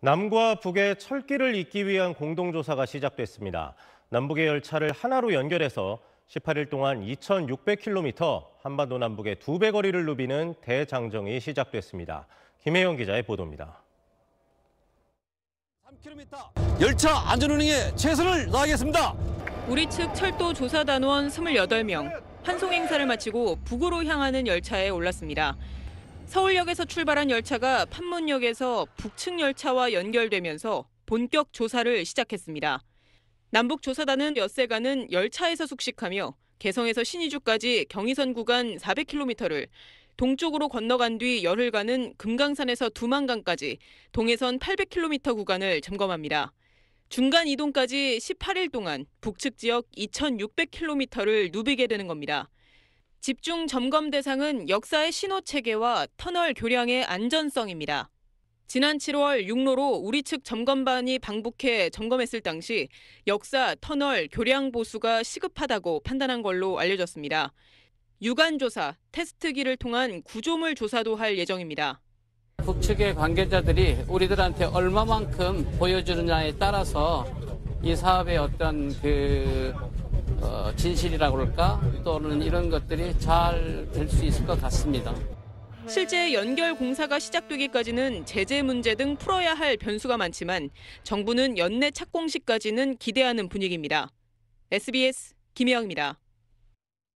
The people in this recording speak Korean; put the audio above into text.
남과 북의 철길을 잇기 위한 공동조사가 시작됐습니다. 남북의 열차를 하나로 연결해서 18일 동안 2,600km 한반도 남북의 두배 거리를 누비는 대장정이 시작됐습니다. 김혜영 기자의 보도입니다. 열차 안전운행에 최선을 다하겠습니다. 우리 측 철도 조사단원 28명 환송 행사를 마치고 북으로 향하는 열차에 올랐습니다. 서울역에서 출발한 열차가 판문역에서 북측 열차와 연결되면서 본격 조사를 시작했습니다. 남북조사단은 엿새가는 열차에서 숙식하며 개성에서 신의주까지 경의선 구간 400km를 동쪽으로 건너간 뒤 열흘간은 금강산에서 두만강까지 동해선 800km 구간을 점검합니다. 중간 이동까지 18일 동안 북측 지역 2,600km를 누비게 되는 겁니다. 집중 점검 대상은 역사의 신호 체계와 터널 교량의 안전성입니다. 지난 7월 육로로 우리 측 점검반이 방북해 점검했을 당시 역사 터널 교량 보수가 시급하다고 판단한 걸로 알려졌습니다. 유관 조사, 테스트기를 통한 구조물 조사도 할 예정입니다. 북측의 관계자들이 우리들한테 얼마만큼 보여주느냐에 따라서 이 사업의 어떤 그 어, 진실이라고 그럴까 또는 이런 것들이 잘 될 수 있을 것 같습니다. 실제 연결 공사가 시작되기까지는 제재 문제 등 풀어야 할 변수가 많지만 정부는 연내 착공식까지는 기대하는 분위기입니다. SBS 김혜영입니다.